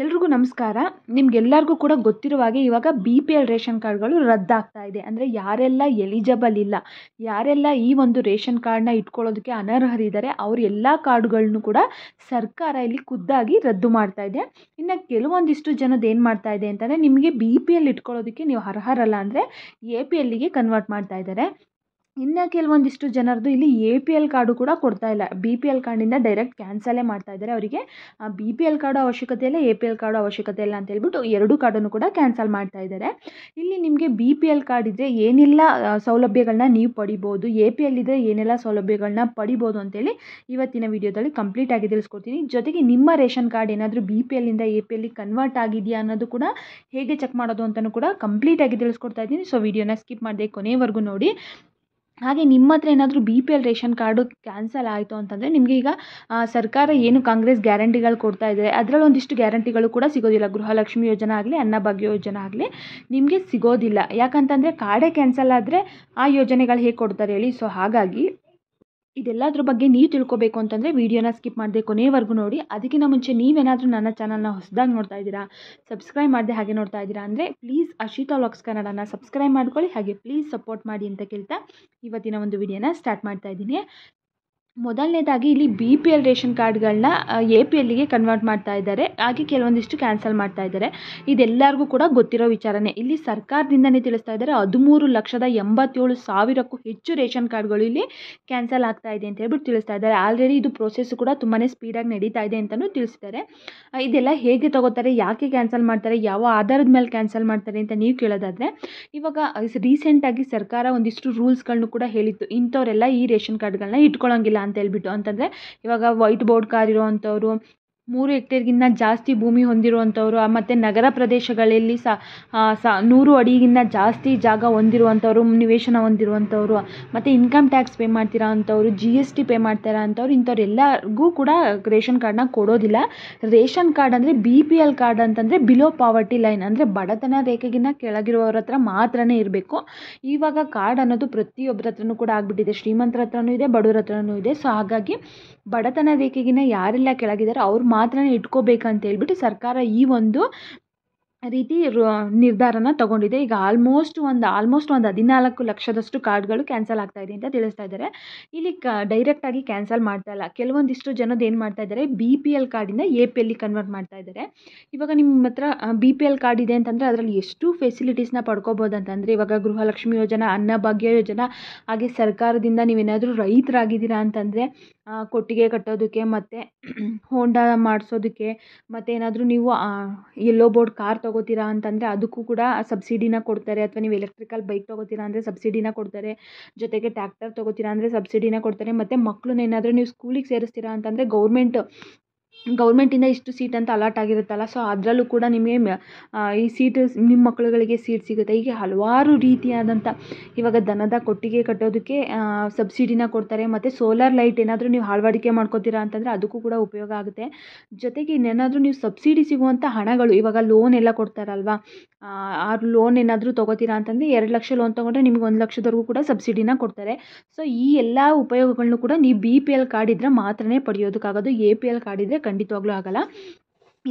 ಎಲ್ರಿಗೂ ನಮಸ್ಕಾರ ನಿಮ್ಗೆಲ್ಲರಿಗೂ ಕೂಡ ಗೊತ್ತಿರುವ ಹಾಗೆ ಇವಾಗ ಬಿ ಪಿ ಎಲ್ ರೇಷನ್ ಕಾರ್ಡ್ಗಳು ರದ್ದಾಗ್ತಾ ಇದೆ ಅಂದರೆ ಯಾರೆಲ್ಲ ಎಲಿಜಿಬಲ್ ಇಲ್ಲ ಯಾರೆಲ್ಲ ಈ ಒಂದು ರೇಷನ್ ಕಾರ್ಡ್ನ ಇಟ್ಕೊಳ್ಳೋದಕ್ಕೆ ಅನರ್ಹರಿದ್ದಾರೆ ಅವ್ರ ಎಲ್ಲ ಕಾರ್ಡ್ಗಳನ್ನು ಕೂಡ ಸರ್ಕಾರ ಇಲ್ಲಿ ಖುದ್ದಾಗಿ ರದ್ದು ಮಾಡ್ತಾ ಇದೆ ಇನ್ನು ಕೆಲವೊಂದಿಷ್ಟು ಜನದ ಏನು ಮಾಡ್ತಾ ಇದೆ ಅಂತಂದರೆ ನಿಮಗೆ ಬಿ ಪಿ ಎಲ್ ಇಟ್ಕೊಳ್ಳೋದಕ್ಕೆ ನೀವು ಅರ್ಹರಲ್ಲ ಅಂದರೆ ಎ ಪಿ ಎಲ್ಲಿಗೆ ಕನ್ವರ್ಟ್ ಮಾಡ್ತಾ ಇದ್ದಾರೆ ಇನ್ನು ಕೆಲವೊಂದಿಷ್ಟು ಜನರದ್ದು ಇಲ್ಲಿ ಎ ಪಿ ಎಲ್ ಕಾರ್ಡು ಕೂಡ ಕೊಡ್ತಾ ಇಲ್ಲ ಬಿ ಪಿ ಎಲ್ ಕಾರ್ಡಿಂದ ಡೈರೆಕ್ಟ್ ಕ್ಯಾನ್ಸಲೇ ಮಾಡ್ತಾ ಇದ್ದಾರೆ ಅವರಿಗೆ ಬಿ ಪಿ ಎಲ್ ಕಾರ್ಡ್ ಅವಶ್ಯಕತೆ ಇಲ್ಲ ಎ ಪಿ ಎಲ್ ಕಾರ್ಡು ಅವಶ್ಯಕತೆ ಇಲ್ಲ ಅಂತ ಹೇಳ್ಬಿಟ್ಟು ಎರಡೂ ಕಾರ್ಡನ್ನು ಕೂಡ ಕ್ಯಾನ್ಸಲ್ ಮಾಡ್ತಾ ಇದ್ದಾರೆ ಇಲ್ಲಿ ನಿಮಗೆ ಬಿ ಪಿ ಎಲ್ ಕಾರ್ಡ್ ಇದ್ದರೆ ಏನೆಲ್ಲ ಸೌಲಭ್ಯಗಳನ್ನ ನೀವು ಪಡಿಬೋದು ಎ ಪಿ ಎಲ್ ಇದ್ದರೆ ಏನೆಲ್ಲ ಸೌಲಭ್ಯಗಳನ್ನ ಪಡಿಬೋದು ಅಂತೇಳಿ ಇವತ್ತಿನ ವಿಡಿಯೋದಲ್ಲಿ ಕಂಪ್ಲೀಟ್ ಆಗಿ ತಿಳಿಸ್ಕೊಡ್ತೀನಿ ಜೊತೆಗೆ ನಿಮ್ಮ ರೇಷನ್ ಕಾರ್ಡ್ ಏನಾದರೂ ಬಿ ಪಿ ಎಲ್ಲಿಂದ ಎ ಪಿ ಎಲ್ಲಿ ಕನ್ವರ್ಟ್ ಆಗಿದೆಯಾ ಅನ್ನೋದು ಕೂಡ ಹೇಗೆ ಚೆಕ್ ಮಾಡೋದು ಅಂತಲೂ ಕೂಡ ಕಂಪ್ಲೀಟ್ ಆಗಿ ತಿಳಿಸ್ಕೊಡ್ತಾ ಇದ್ದೀನಿ ಸೊ ವಿಡಿಯೋನ ಸ್ಕಿಪ್ ಮಾಡಿದೆ ಕೊನೆವರೆಗೂ ನೋಡಿ ಹಾಗೆ ನಿಮ್ಮ ಹತ್ರ ಏನಾದರೂ B P L ration card cancel ಆಯಿತು ಅಂತಂದರೆ ನಿಮಗೆ ಈಗ ಸರ್ಕಾರ ಏನು ಕಾಂಗ್ರೆಸ್ ಗ್ಯಾರಂಟಿಗಳು ಕೊಡ್ತಾ ಇದೆ ಅದ್ರಲ್ಲಿ ಒಂದಿಷ್ಟು ಗ್ಯಾರಂಟಿಗಳು ಕೂಡ ಸಿಗೋದಿಲ್ಲ ಗೃಹಲಕ್ಷ್ಮಿ ಯೋಜನೆ ಆಗಲಿ ಅನ್ನಭಾಗ್ಯ ಯೋಜನೆ ಆಗಲಿ ನಿಮಗೆ ಸಿಗೋದಿಲ್ಲ ಯಾಕಂತಂದರೆ ಕಾರ್ಡೇ ಕ್ಯಾನ್ಸಲ್ ಆದರೆ ಆ ಯೋಜನೆಗಳು ಹೇಗೆ ಕೊಡ್ತಾರೆ ಹೇಳಿ ಸೊ ಹಾಗಾಗಿ ಇದೆಲ್ಲದ್ರ ಬಗ್ಗೆ ನೀವು ತಿಳ್ಕೊಬೇಕು ಅಂತಂದರೆ ವೀಡಿಯೋನ ಸ್ಕಿಪ್ ಮಾಡದೆ ಕೊನೆವರೆಗೂ ನೋಡಿ ಅದಕ್ಕಿಂತ ಮುಂಚೆ ನೀವೇನಾದರೂ ನನ್ನ ಚಾನಲ್ನ ಹೊಸದಾಗಿ ನೋಡ್ತಾ ಇದ್ದೀರಾ ಸಬ್ಸ್ಕ್ರೈಬ್ ಮಾಡಿದೆ ಹಾಗೆ ನೋಡ್ತಾ ಇದ್ದೀರಾ ಅಂದರೆ ಪ್ಲೀಸ್ ಅಶಿತಾ ವ್ಲಾಗ್ಸ್ ಕನ್ನಡನ ಸಬ್ಸ್ಕ್ರೈಬ್ ಮಾಡ್ಕೊಳ್ಳಿ ಹಾಗೆ ಪ್ಲೀಸ್ ಸಪೋರ್ಟ್ ಮಾಡಿ ಅಂತ ಕೇಳ್ತಾ ಇವತ್ತಿನ ಒಂದು ವಿಡಿಯೋನ ಸ್ಟಾರ್ಟ್ ಮಾಡ್ತಾ ಇದ್ದೀನಿ ಮೊದಲನೇದಾಗಿ ಇಲ್ಲಿ ಬಿ ಪಿ ಎಲ್ ರೇಷನ್ ಕಾರ್ಡ್ಗಳನ್ನ ಎ ಪಿ ಎಲ್ಗೆ ಕನ್ವರ್ಟ್ ಮಾಡ್ತಾ ಇದ್ದಾರೆ ಹಾಗೆ ಕೆಲವೊಂದಿಷ್ಟು ಕ್ಯಾನ್ಸಲ್ ಮಾಡ್ತಾ ಇದ್ದಾರೆ ಇದೆಲ್ಲರಿಗೂ ಕೂಡ ಗೊತ್ತಿರೋ ವಿಚಾರನೇ ಇಲ್ಲಿ ಸರ್ಕಾರದಿಂದನೇ ತಿಳಿಸ್ತಾ ಇದ್ದಾರೆ ಹದಿಮೂರು ಲಕ್ಷದ ಎಂಬತ್ತೇಳು ಸಾವಿರಕ್ಕೂ ಹೆಚ್ಚು ರೇಷನ್ ಕಾರ್ಡ್ಗಳು ಇಲ್ಲಿ ಕ್ಯಾನ್ಸಲ್ ಆಗ್ತಾ ಇದೆ ಅಂತ ಹೇಳ್ಬಿಟ್ಟು ತಿಳಿಸ್ತಾ ಇದ್ದಾರೆ ಆಲ್ರೆಡಿ ಇದು ಪ್ರೋಸೆಸ್ ಕೂಡ ತುಂಬಾ ಸ್ಪೀಡಾಗಿ ನಡೀತಾ ಇದೆ ಅಂತಲೂ ತಿಳಿಸಿದ್ದಾರೆ ಇದೆಲ್ಲ ಹೇಗೆ ತಗೋತಾರೆ ಯಾಕೆ ಕ್ಯಾನ್ಸಲ್ ಮಾಡ್ತಾರೆ ಯಾವ ಆಧಾರದ ಮೇಲೆ ಕ್ಯಾನ್ಸಲ್ ಮಾಡ್ತಾರೆ ಅಂತ ನೀವು ಕೇಳೋದಾದರೆ ಇವಾಗ ರೀಸೆಂಟಾಗಿ ಸರ್ಕಾರ ಒಂದಿಷ್ಟು ರೂಲ್ಸ್ಗಳನ್ನು ಕೂಡ ಹೇಳಿತ್ತು ಇಂಥವರೆಲ್ಲ ಈ ರೇಷನ್ ಕಾರ್ಡ್ಗಳನ್ನ ಇಟ್ಕೊಳ್ಳೋಂಗಿಲ್ಲ ಅಂತ ಹೇಳ್ಬಿಟ್ಟು ಅಂತಂದ್ರೆ ಇವಾಗ ವೈಟ್ ಬೋರ್ಡ್ ಕಾರ್ ಇರೋವಂಥವ್ರು ಮೂರು ಹೆಕ್ಟೇರ್ಗಿಂತ ಜಾಸ್ತಿ ಭೂಮಿ ಹೊಂದಿರುವಂಥವರು ಮತ್ತು ನಗರ ಪ್ರದೇಶಗಳಲ್ಲಿ ಸಹ ನೂರು ಅಡಿಗಿಂತ ಜಾಸ್ತಿ ಜಾಗ ಹೊಂದಿರುವಂಥವ್ರು ನಿವೇಶನ ಹೊಂದಿರುವಂಥವ್ರು ಮತ್ತು ಇನ್ಕಮ್ ಟ್ಯಾಕ್ಸ್ ಪೇ ಮಾಡ್ತಿರೋ ಅಂಥವ್ರು ಜಿ ಎಸ್ ಟಿ ಪೇ ಮಾಡ್ತಾರೋ ಅಂಥವ್ರು ಇಂಥವ್ರು ಕೂಡ ರೇಷನ್ ಕಾರ್ಡನ್ನ ಕೊಡೋದಿಲ್ಲ ರೇಷನ್ ಕಾರ್ಡ್ ಅಂದರೆ ಬಿ ಪಿ ಎಲ್ ಕಾರ್ಡ್ ಅಂತಂದರೆ ಬಿಲೋ ಪಾವರ್ಟಿ ಲೈನ್ ಅಂದರೆ ಬಡತನ ರೇಖೆಗಿಂತ ಕೆಳಗಿರೋರ ಹತ್ರ ಮಾತ್ರನೇ ಇರಬೇಕು ಇವಾಗ ಕಾರ್ಡ್ ಅನ್ನೋದು ಪ್ರತಿಯೊಬ್ಬರ ಹತ್ರನೂ ಕೂಡ ಆಗಿಬಿಟ್ಟಿದೆ ಶ್ರೀಮಂತರ ಹತ್ರನೂ ಇದೆ ಬಡವ್ರ ಹತ್ರನೂ ಇದೆ ಸೊ ಹಾಗಾಗಿ ಬಡತನ ರೇಖೆಗಿಂತ ಯಾರೆಲ್ಲ ಕೆಳಗಿದ್ದಾರೆ ಅವ್ರು ಮಾತ್ರ ಇಟ್ಕೋಬೇಕಂತ ಹೇಳ್ಬಿಟ್ಟು ಸರ್ಕಾರ ಈ ಒಂದು ರೀತಿ ನಿರ್ಧಾರನ ತಗೊಂಡಿದೆ ಈಗ ಆಲ್ಮೋಸ್ಟ್ ಒಂದು ಆಲ್ಮೋಸ್ಟ್ ಒಂದು ಹದಿನಾಲ್ಕು ಲಕ್ಷದಷ್ಟು ಕಾರ್ಡ್ಗಳು ಕ್ಯಾನ್ಸಲ್ ಆಗ್ತಾ ಇದೆ ಅಂತ ತಿಳಿಸ್ತಾ ಇದ್ದಾರೆ ಇಲ್ಲಿ ಕ ಡೈರೆಕ್ಟಾಗಿ ಕ್ಯಾನ್ಸಲ್ ಮಾಡ್ತಾ ಇಲ್ಲ ಕೆಲವೊಂದಿಷ್ಟು ಜನದ ಏನು ಮಾಡ್ತಾ ಇದ್ದಾರೆ ಬಿ ಪಿ ಎಲ್ ಕಾರ್ಡಿಂದ ಎ ಪಿ ಎಲ್ಲಿ ಕನ್ವರ್ಟ್ ಮಾಡ್ತಾ ಇದ್ದಾರೆ ಇವಾಗ ನಿಮ್ಮ ಹತ್ರ ಬಿ ಪಿ ಎಲ್ ಕಾರ್ಡ್ ಇದೆ ಅಂತಂದರೆ ಅದರಲ್ಲಿ ಎಷ್ಟು ಫೆಸಿಲಿಟೀಸ್ನ ಪಡ್ಕೋಬೋದು ಅಂತಂದರೆ ಇವಾಗ ಗೃಹಲಕ್ಷ್ಮಿ ಯೋಜನಾ ಅನ್ನಭಾಗ್ಯ ಯೋಜನಾ ಹಾಗೆ ಸರ್ಕಾರದಿಂದ ನೀವೇನಾದರೂ ರೈತರಾಗಿದ್ದೀರಾ ಅಂತಂದರೆ ಕೊಟ್ಟಿಗೆ ಕಟ್ಟೋದಕ್ಕೆ ಮತ್ತು ಹೋಂಡ ಮಾಡಿಸೋದಕ್ಕೆ ಮತ್ತು ಏನಾದರೂ ನೀವು ಯೆಲ್ಲೋ ಬೋರ್ಡ್ ಕಾರ್ ತೊಗೋತೀರಾ ಅಂತಂದರೆ ಅದಕ್ಕೂ ಕೂಡ ಸಬ್ಸಿಡಿನ ಕೊಡ್ತಾರೆ ಅಥವಾ ನೀವು ಎಲೆಕ್ಟ್ರಿಕಲ್ ಬೈಕ್ ತೊಗೋತೀರಾ ಅಂದರೆ ಸಬ್ಸಿಡಿನ ಕೊಡ್ತಾರೆ ಜೊತೆಗೆ ಟ್ಯಾಕ್ಟರ್ ತೊಗೋತೀರಾ ಅಂದರೆ ಸಬ್ಸಿಡಿನ ಕೊಡ್ತಾರೆ ಮತ್ತು ಮಕ್ಳನ್ನ ಏನಾದರೂ ನೀವು ಸ್ಕೂಲಿಗೆ ಸೇರಿಸ್ತೀರಾ ಅಂತಂದರೆ ಗೌರ್ಮೆಂಟ್ ಗೌರ್ಮೆಂಟಿಂದ ಇಷ್ಟು ಸೀಟ್ ಅಂತ ಅಲಾಟ್ ಆಗಿರುತ್ತಲ್ಲ ಸೊ ಅದರಲ್ಲೂ ಕೂಡ ನಿಮಗೆ ಈ ಸೀಟ್ ನಿಮ್ಮ ಮಕ್ಕಳುಗಳಿಗೆ ಸೀಟ್ ಸಿಗುತ್ತೆ ಹೀಗೆ ಹಲವಾರು ರೀತಿಯಾದಂಥ ಇವಾಗ ದನದ ಕೊಟ್ಟಿಗೆ ಕಟ್ಟೋದಕ್ಕೆ ಸಬ್ಸಿಡಿನ ಕೊಡ್ತಾರೆ ಮತ್ತು ಸೋಲಾರ್ ಲೈಟ್ ಏನಾದರೂ ನೀವು ಅಳ್ವಡಿಕೆ ಮಾಡ್ಕೊತೀರ ಅಂತಂದರೆ ಅದಕ್ಕೂ ಕೂಡ ಉಪಯೋಗ ಆಗುತ್ತೆ ಜೊತೆಗೆ ಇನ್ನೇನಾದರೂ ನೀವು ಸಬ್ಸಿಡಿ ಸಿಗುವಂಥ ಹಣಗಳು ಇವಾಗ ಲೋನ್ ಎಲ್ಲ ಕೊಡ್ತಾರಲ್ವಾ ಆ ಲೋನ್ ಏನಾದರೂ ತೊಗೋತೀರಾ ಅಂತಂದರೆ ಎರಡು ಲಕ್ಷ ಲೋನ್ ತೊಗೊಂಡ್ರೆ ನಿಮಗೆ ಒಂದು ಲಕ್ಷದವರೆಗೂ ಕೂಡ ಸಬ್ಸಿಡಿನ ಕೊಡ್ತಾರೆ ಸೊ ಈ ಎಲ್ಲ ಉಪಯೋಗಗಳನ್ನು ಕೂಡ ನೀವು ಬಿ ಪಿ ಎಲ್ ಕಾರ್ಡ್ ಇದ್ದರೆ ಮಾತ್ರನೇ ಪಡೆಯೋದಕ್ಕಾಗೋದು ಎ ಪಿ ಎಲ್ ಕಾರ್ಡ್ ಇದ್ದರೆ ಖಂಡಿತವಾಗ್ಲೂ ಆಗಲ್ಲ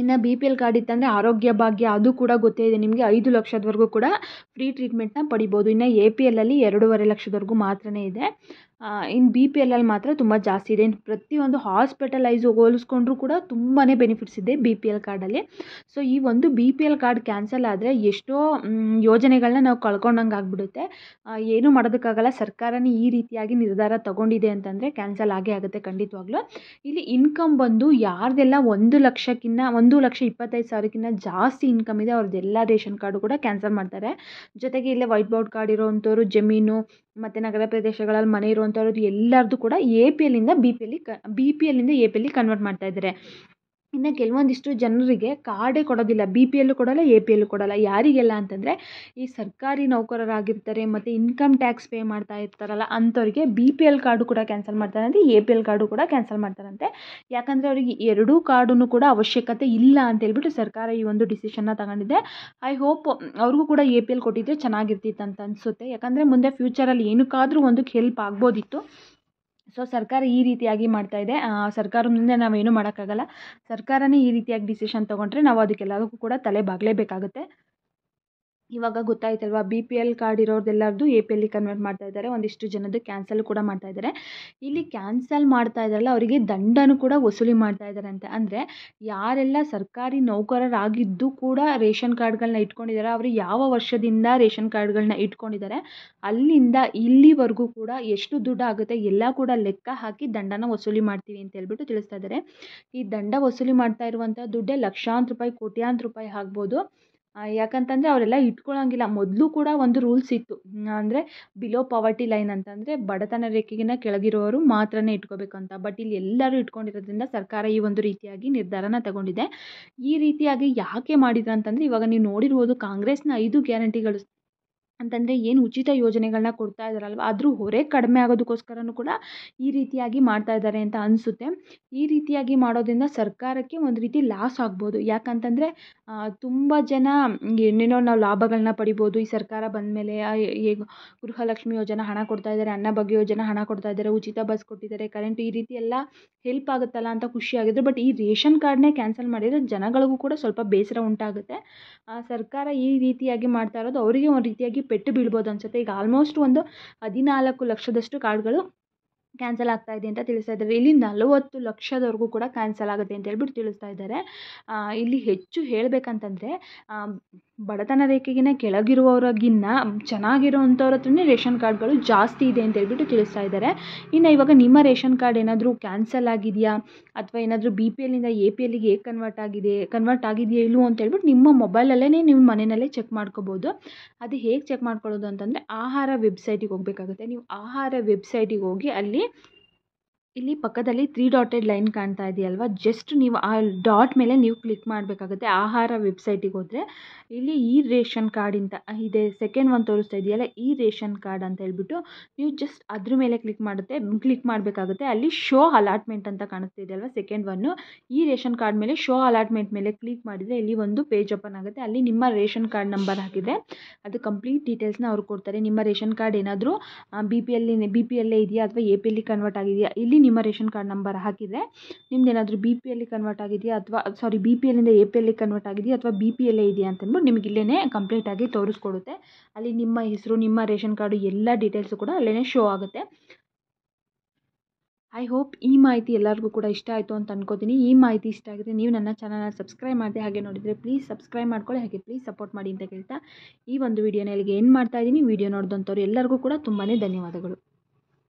ಇನ್ನು ಬಿ ಪಿ ಎಲ್ ಕಾರ್ಡ್ ಇತ್ತಂದರೆ ಆರೋಗ್ಯ ಭಾಗ್ಯ ಅದು ಕೂಡ ಗೊತ್ತೇ ಇದೆ ನಿಮಗೆ ಐದು ಲಕ್ಷದವರೆಗೂ ಕೂಡ ಫ್ರೀ ಟ್ರೀಟ್ಮೆಂಟ್ನ ಪಡಿಬೋದು ಇನ್ನು ಎ ಪಿ ಎಲ್ಲಲ್ಲಿ ಎರಡೂವರೆ ಲಕ್ಷದವರೆಗೂ ಮಾತ್ರ ಇದೆ ಇನ್ನು ಬಿ ಪಿ ಅಲ್ಲಿ ಮಾತ್ರ ತುಂಬ ಜಾಸ್ತಿ ಇದೆ ಇನ್ನು ಪ್ರತಿಯೊಂದು ಹಾಸ್ಪಿಟಲೈಸ್ ಹೋಲಿಸ್ಕೊಂಡ್ರೂ ಕೂಡ ತುಂಬಾ ಬೆನಿಫಿಟ್ಸ್ ಇದೆ ಬಿ ಪಿ ಎಲ್ ಕಾರ್ಡಲ್ಲಿ ಸೊ ಈ ಒಂದು B P L card cancel ಆದರೆ ಎಷ್ಟೋ ಯೋಜನೆಗಳನ್ನ ನಾವು ಕಳ್ಕೊಂಡಂಗೆ ಆಗಿಬಿಡುತ್ತೆ ಏನೂ ಮಾಡೋದಕ್ಕಾಗಲ್ಲ ಸರ್ಕಾರನೇ ಈ ರೀತಿಯಾಗಿ ನಿರ್ಧಾರ ತಗೊಂಡಿದೆ ಅಂತಂದರೆ ಕ್ಯಾನ್ಸಲ್ ಆಗೇ ಆಗುತ್ತೆ ಖಂಡಿತವಾಗ್ಲೂ ಇಲ್ಲಿ ಇನ್ಕಮ್ ಬಂದು ಯಾರ್ದೆಲ್ಲ ಒಂದು ಲಕ್ಷಕ್ಕಿಂತ ಒಂದು ಲಕ್ಷ ಇಪ್ಪತ್ತೈದು ಸಾವಿರಕ್ಕಿಂತ ಜಾಸ್ತಿ ಇನ್ಕಮ್ ಇದೆ ಅವ್ರದ್ದೆಲ್ಲ ರೇಷನ್ ಕಾರ್ಡು ಕೂಡ ಕ್ಯಾನ್ಸಲ್ ಮಾಡ್ತಾರೆ ಜೊತೆಗೆ ಇಲ್ಲೇ ವೈಟ್ ಬೋರ್ಡ್ ಕಾರ್ಡ್ ಇರೋವಂಥವ್ರು ಜಮೀನು ಮತ್ತು ನಗರ ಪ್ರದೇಶಗಳಲ್ಲಿ ಮನೆ ಇರೋ ತೊಗೊಳ್ತಾ ಇರೋದು ಕೂಡ ಎ ಪಿ ಎಲ್ಲಿಂದ ಬಿ ಪಿ ಎಲ್ಲಿ ಕ ಬಿ ಪಿ ಎಲ್ಲಿಂದ ಎ ಪಿ ಎಲ್ಲಿಗೆ ಕನ್ವರ್ಟ್ ಮಾಡ್ತಾ ಇದ್ದಾರೆ ಇನ್ನು ಕೆಲವೊಂದಿಷ್ಟು ಜನರಿಗೆ ಕಾರ್ಡೇ ಕೊಡೋದಿಲ್ಲ ಬಿ ಪಿ ಎಲ್ಲು ಕೊಡೋಲ್ಲ ಎ ಪಿ ಎಲ್ಲು ಕೊಡೋಲ್ಲ ಯಾರಿಗೆಲ್ಲ ಅಂತಂದರೆ ಈ ಸರ್ಕಾರಿ ನೌಕರರಾಗಿರ್ತಾರೆ ಮತ್ತು ಇನ್ಕಮ್ ಟ್ಯಾಕ್ಸ್ ಪೇ ಮಾಡ್ತಾ ಇರ್ತಾರಲ್ಲ ಅಂಥವ್ರಿಗೆ ಬಿ ಪಿ ಎಲ್ ಕಾರ್ಡು ಕೂಡ ಕ್ಯಾನ್ಸಲ್ ಮಾಡ್ತಾರಂತೆ ಎ ಪಿ ಎಲ್ ಕಾರ್ಡು ಕೂಡ ಕ್ಯಾನ್ಸಲ್ ಮಾಡ್ತಾರಂತೆ ಯಾಕಂದರೆ ಅವರಿಗೆ ಎರಡೂ ಕಾರ್ಡೂ ಕೂಡ ಅವಶ್ಯಕತೆ ಇಲ್ಲ ಅಂತೇಳ್ಬಿಟ್ಟು ಸರ್ಕಾರ ಈ ಒಂದು ಡಿಸಿಷನ್ನ ತಗೊಂಡಿದೆ ಐ ಹೋಪ್ ಅವ್ರಿಗೂ ಕೂಡ ಎ ಪಿ ಎಲ್ ಕೊಟ್ಟಿದ್ದರೆ ಚೆನ್ನಾಗಿರ್ತಿತ್ತು ಅಂತ ಅನಿಸುತ್ತೆ ಯಾಕಂದರೆ ಮುಂದೆ ಫ್ಯೂಚರಲ್ಲಿ ಏನಕ್ಕಾದರೂ ಒಂದಕ್ಕೆ ಹೆಲ್ಪ್ ಆಗ್ಬೋದಿತ್ತು ಸೊ ಸರ್ಕಾರ ಈ ರೀತಿಯಾಗಿ ಮಾಡ್ತಾ ಇದೆ ಸರ್ಕಾರ ಮುಂದೆ ಏನು ಮಾಡೋಕ್ಕಾಗಲ್ಲ ಸರ್ಕಾರನೇ ಈ ರೀತಿಯಾಗಿ ಡಿಸಿಷನ್ ತೊಗೊಂಡ್ರೆ ನಾವು ಅದಕ್ಕೆಲ್ಲದಕ್ಕೂ ಕೂಡ ತಲೆ ಬಾಗಲೇಬೇಕಾಗುತ್ತೆ ಇವಾಗ ಗೊತ್ತಾಯ್ತಲ್ವ ಬಿ ಪಿ ಎಲ್ ಕಾರ್ಡ್ ಇರೋರ್ದೆಲ್ಲರದ್ದು ಎ ಪಿ ಎಲ್ ಕನ್ವರ್ಟ್ ಮಾಡ್ತಾ ಇದ್ದಾರೆ ಒಂದಿಷ್ಟು ಜನದ್ದು ಕ್ಯಾನ್ಸಲ್ ಕೂಡ ಮಾಡ್ತಾ ಇದ್ದಾರೆ ಇಲ್ಲಿ ಕ್ಯಾನ್ಸಲ್ ಮಾಡ್ತಾ ಇದ್ದಾರಲ್ಲ ಅವರಿಗೆ ದಂಡನೂ ಕೂಡ ವಸೂಲಿ ಮಾಡ್ತಾ ಇದ್ದಾರಂತೆ ಅಂದರೆ ಯಾರೆಲ್ಲ ಸರ್ಕಾರಿ ನೌಕರರಾಗಿದ್ದು ಕೂಡ ರೇಷನ್ ಕಾರ್ಡ್ಗಳನ್ನ ಇಟ್ಕೊಂಡಿದ್ದಾರೆ ಅವರು ಯಾವ ವರ್ಷದಿಂದ ರೇಷನ್ ಕಾರ್ಡ್ಗಳನ್ನ ಇಟ್ಕೊಂಡಿದ್ದಾರೆ ಅಲ್ಲಿಂದ ಇಲ್ಲಿವರೆಗೂ ಕೂಡ ಎಷ್ಟು ದುಡ್ಡು ಆಗುತ್ತೆ ಎಲ್ಲ ಕೂಡ ಲೆಕ್ಕ ಹಾಕಿ ದಂಡನ ವಸೂಲಿ ಮಾಡ್ತೀವಿ ಅಂತ ಹೇಳ್ಬಿಟ್ಟು ತಿಳಿಸ್ತಾ ಇದ್ದಾರೆ ಈ ದಂಡ ವಸೂಲಿ ಮಾಡ್ತಾ ಇರುವಂಥ ದುಡ್ಡೇ ಲಕ್ಷಾಂತರ ರೂಪಾಯಿ ಕೋಟ್ಯಾಂತರ ರೂಪಾಯಿ ಆಗ್ಬೋದು ಯಾಕಂತಂದರೆ ಅವರೆಲ್ಲ ಇಟ್ಕೊಳ್ಳೋಂಗಿಲ್ಲ ಮೊದಲು ಕೂಡ ಒಂದು ರೂಲ್ಸ್ ಇತ್ತು ಅಂದರೆ ಬಿಲೋ ಪಾವರ್ಟಿ ಲೈನ್ ಅಂತಂದರೆ ಬಡತನ ರೇಖೆಗಿನ ಕೆಳಗಿರೋರು ಮಾತ್ರನೇ ಇಟ್ಕೋಬೇಕಂತ ಬಟ್ ಇಲ್ಲಿ ಎಲ್ಲರೂ ಇಟ್ಕೊಂಡಿರೋದ್ರಿಂದ ಸರ್ಕಾರ ಈ ಒಂದು ರೀತಿಯಾಗಿ ನಿರ್ಧಾರನ ತಗೊಂಡಿದೆ ಈ ರೀತಿಯಾಗಿ ಯಾಕೆ ಮಾಡಿದ್ರು ಅಂತಂದರೆ ಇವಾಗ ನೀವು ನೋಡಿರ್ಬೋದು ಕಾಂಗ್ರೆಸ್ನ ಐದು ಗ್ಯಾರಂಟಿಗಳು ಅಂತಂದರೆ ಏನು ಉಚಿತ ಯೋಜನೆಗಳನ್ನ ಕೊಡ್ತಾ ಇದ್ದಾರಲ್ವ ಅದ್ರ ಹೊರೆ ಕಡಿಮೆ ಆಗೋದಕ್ಕೋಸ್ಕರನೂ ಕೂಡ ಈ ರೀತಿಯಾಗಿ ಮಾಡ್ತಾ ಇದ್ದಾರೆ ಅಂತ ಅನಿಸುತ್ತೆ ಈ ರೀತಿಯಾಗಿ ಮಾಡೋದರಿಂದ ಸರ್ಕಾರಕ್ಕೆ ಒಂದು ರೀತಿ ಲಾಸ್ ಆಗ್ಬೋದು ಯಾಕಂತಂದರೆ ತುಂಬ ಜನ ಏನೇನೋ ನಾವು ಲಾಭಗಳನ್ನ ಪಡಿಬೋದು ಈ ಸರ್ಕಾರ ಬಂದ ಮೇಲೆ ಗೃಹಲಕ್ಷ್ಮಿ ಯೋಜನೆ ಹಣ ಕೊಡ್ತಾ ಇದ್ದಾರೆ ಅನ್ನ ಬಗ್ಗೆ ಯೋಜನೆ ಹಣ ಕೊಡ್ತಾ ಇದ್ದಾರೆ ಉಚಿತ ಬಸ್ ಕೊಟ್ಟಿದ್ದಾರೆ ಕರೆಂಟ್ ಈ ರೀತಿ ಎಲ್ಲ ಹೆಲ್ಪ್ ಆಗುತ್ತಲ್ಲ ಅಂತ ಖುಷಿಯಾಗಿದ್ರು ಬಟ್ ಈ ರೇಷನ್ ಕಾರ್ಡ್ನೇ ಕ್ಯಾನ್ಸಲ್ ಮಾಡಿದರೆ ಜನಗಳಿಗೂ ಕೂಡ ಸ್ವಲ್ಪ ಬೇಸರ ಉಂಟಾಗುತ್ತೆ ಸರ್ಕಾರ ಈ ರೀತಿಯಾಗಿ ಮಾಡ್ತಾ ಇರೋದು ಅವರಿಗೆ ಒಂದು ರೀತಿಯಾಗಿ ಪೆಟ್ಟು ಬೀಳ್ಬೋದು ಅನ್ಸುತ್ತೆ ಈಗ ಆಲ್ಮೋಸ್ಟ್ ಒಂದು ಹದಿನಾಲ್ಕು ಲಕ್ಷದಷ್ಟು ಕಾರ್ಡ್ಗಳು ಕ್ಯಾನ್ಸಲ್ ಆಗ್ತಾ ಇದೆ ಅಂತ ತಿಳಿಸ್ತಾ ಇದ್ದಾರೆ ಇಲ್ಲಿ ನಲವತ್ತು ಲಕ್ಷದವರೆಗೂ ಕೂಡ ಕ್ಯಾನ್ಸಲ್ ಆಗುತ್ತೆ ಅಂತ ಹೇಳ್ಬಿಟ್ಟು ತಿಳಿಸ್ತಾ ಇದ್ದಾರೆ ಇಲ್ಲಿ ಹೆಚ್ಚು ಹೇಳಬೇಕಂತಂದರೆ ಬಡತನ ರೇಖೆಗಿನ ಕೆಳಗಿರುವವ್ರಿಗಿನ್ನ ಚೆನ್ನಾಗಿರೋ ಅಂಥವ್ರ ಹತ್ರನೇ ರೇಷನ್ ಕಾರ್ಡ್ಗಳು ಜಾಸ್ತಿ ಇದೆ ಅಂತ ಹೇಳ್ಬಿಟ್ಟು ತಿಳಿಸ್ತಾ ಇದ್ದಾರೆ ಇನ್ನು ಇವಾಗ ನಿಮ್ಮ ರೇಷನ್ ಕಾರ್ಡ್ ಏನಾದರೂ ಕ್ಯಾನ್ಸಲ್ ಆಗಿದೆಯಾ ಅಥವಾ ಏನಾದರೂ ಬಿ ಪಿ ಎಲ್ಲಿಂದ ಎ ಪಿ ಎಲ್ಲಿಗೆ ಹೇಗೆ ಕನ್ವರ್ಟ್ ಆಗಿದೆ ಕನ್ವರ್ಟ್ ಆಗಿದೆಯಾ ಇಲ್ಲವೋ ಅಂತ ಹೇಳ್ಬಿಟ್ಟು ನಿಮ್ಮ ಮೊಬೈಲಲ್ಲೇ ನೀವು ಮನೆಯಲ್ಲೇ ಚೆಕ್ ಮಾಡ್ಕೋಬೋದು ಅದು ಹೇಗೆ ಚೆಕ್ ಮಾಡ್ಕೊಳ್ಳೋದು ಅಂತಂದರೆ ಆಹಾರ ವೆಬ್ಸೈಟಿಗೆ ಹೋಗಬೇಕಾಗುತ್ತೆ ನೀವು ಆಹಾರ ವೆಬ್ಸೈಟಿಗೆ ಹೋಗಿ ಅಲ್ಲಿ ಇಲ್ಲಿ ಪಕ್ಕದಲ್ಲಿ ತ್ರೀ ಡಾಟೆಡ್ ಲೈನ್ ಕಾಣ್ತಾ ಇದೆಯಲ್ವಾ ಜಸ್ಟ್ ನೀವು ಆ ಡಾಟ್ ಮೇಲೆ ನೀವು ಕ್ಲಿಕ್ ಮಾಡಬೇಕಾಗುತ್ತೆ ಆಹಾರ ವೆಬ್ಸೈಟಿಗೆ ಹೋದರೆ ಇಲ್ಲಿ ಈ ರೇಷನ್ ಕಾರ್ಡ್ ಅಂತ ಇದೆ ಸೆಕೆಂಡ್ ಒನ್ ತೋರಿಸ್ತಾ ಇದೆಯಲ್ಲ ಈ ರೇಷನ್ ಕಾರ್ಡ್ ಅಂತ ಹೇಳ್ಬಿಟ್ಟು ನೀವು ಜಸ್ಟ್ ಅದ್ರ ಮೇಲೆ ಕ್ಲಿಕ್ ಮಾಡುತ್ತೆ ಕ್ಲಿಕ್ ಮಾಡಬೇಕಾಗುತ್ತೆ ಅಲ್ಲಿ ಶೋ ಅಲಾಟ್ಮೆಂಟ್ ಅಂತ ಕಾಣಿಸ್ತಾ ಇದೆ ಅಲ್ವಾ ಸೆಕೆಂಡ್ ಒನ್ನು ಈ ರೇಷನ್ ಕಾರ್ಡ್ ಮೇಲೆ ಶೋ ಅಲಾಟ್ಮೆಂಟ್ ಮೇಲೆ ಕ್ಲಿಕ್ ಮಾಡಿದರೆ ಇಲ್ಲಿ ಒಂದು ಪೇಜ್ ಓಪನ್ ಆಗುತ್ತೆ ಅಲ್ಲಿ ನಿಮ್ಮ ರೇಷನ್ ಕಾರ್ಡ್ ನಂಬರ್ ಹಾಕಿದೆ ಅದು ಕಂಪ್ಲೀಟ್ ಡೀಟೇಲ್ಸ್ನ ಅವ್ರು ಕೊಡ್ತಾರೆ ನಿಮ್ಮ ರೇಷನ್ ಕಾರ್ಡ್ ಏನಾದರೂ ಬಿ ಪಿ ಎಲ್ಲಿ ಬಿ ಪಿ ಎಲ್ಲೇ ಇದೆಯಾ ಅಥವಾ ಎ ಪಿ ಎಲ್ಲಿ ಕನ್ವರ್ಟ್ ಆಗಿದೆಯಾ ಇಲ್ಲಿ ನಿಮ್ಮ ರೇಷನ್ ಕಾರ್ಡ್ ನಂಬರ್ ಹಾಕಿದರೆ ನಿಮ್ದು ಏನಾದರೂ ಬಿ ಪಿ ಎಲ್ಲಿ ಕನ್ವರ್ಟ್ ಆಗಿದೆಯಾ ಅಥವಾ ಸಾರಿ ಬಿ ಪಿ ಎಲ್ಲಿಂದ ಎ ಪಿ ಎಲ್ಲಿ ಕನ್ವರ್ಟ್ ಆಗಿದೆಯಾ ಅಥವಾ ಬಿ ಪಿ ಎಲ್ಲೇ ಇದೆಯಾ ಅಂತಂದ್ಬಿಟ್ಟು ನಿಮ್ಗೆ ಇಲ್ಲೇ ಕಂಪ್ಲೀಟಾಗಿ ತೋರಿಸ್ಕೊಡುತ್ತೆ ಅಲ್ಲಿ ನಿಮ್ಮ ಹೆಸರು ನಿಮ್ಮ ರೇಷನ್ ಕಾರ್ಡು ಎಲ್ಲ ಡೀಟೇಲ್ಸು ಕೂಡ ಅಲ್ಲೇ ಶೋ ಆಗುತ್ತೆ ಐ ಹೋಪ್ ಈ ಮಾಹಿತಿ ಎಲ್ಲರಿಗೂ ಕೂಡ ಇಷ್ಟ ಆಯಿತು ಅಂತ ಅನ್ಕೋತೀನಿ ಈ ಮಾಹಿತಿ ಇಷ್ಟ ಆಗಿದ್ರೆ ನೀವು ನನ್ನ ಚಾನಲ್ನ ಸಬ್ಸ್ಕ್ರೈಬ್ ಮಾಡಿದೆ ಹಾಗೆ ನೋಡಿದರೆ ಪ್ಲೀಸ್ ಸಬ್ಸ್ಕ್ರೈಬ್ ಮಾಡ್ಕೊಳ್ಳಿ ಹಾಗೆ ಪ್ಲೀಸ್ ಸಪೋರ್ಟ್ ಮಾಡಿ ಅಂತ ಕೇಳ್ತಾ ಈ ಒಂದು ವಿಡಿಯೋನ ಇಲ್ಲಿಗೆ ಏನು ಮಾಡ್ತಾ ಇದ್ದೀನಿ ವಿಡಿಯೋ ನೋಡಿದಂಥವ್ರು ಎಲ್ಲರಿಗೂ ಕೂಡ ತುಂಬಾ ಧನ್ಯವಾದಗಳು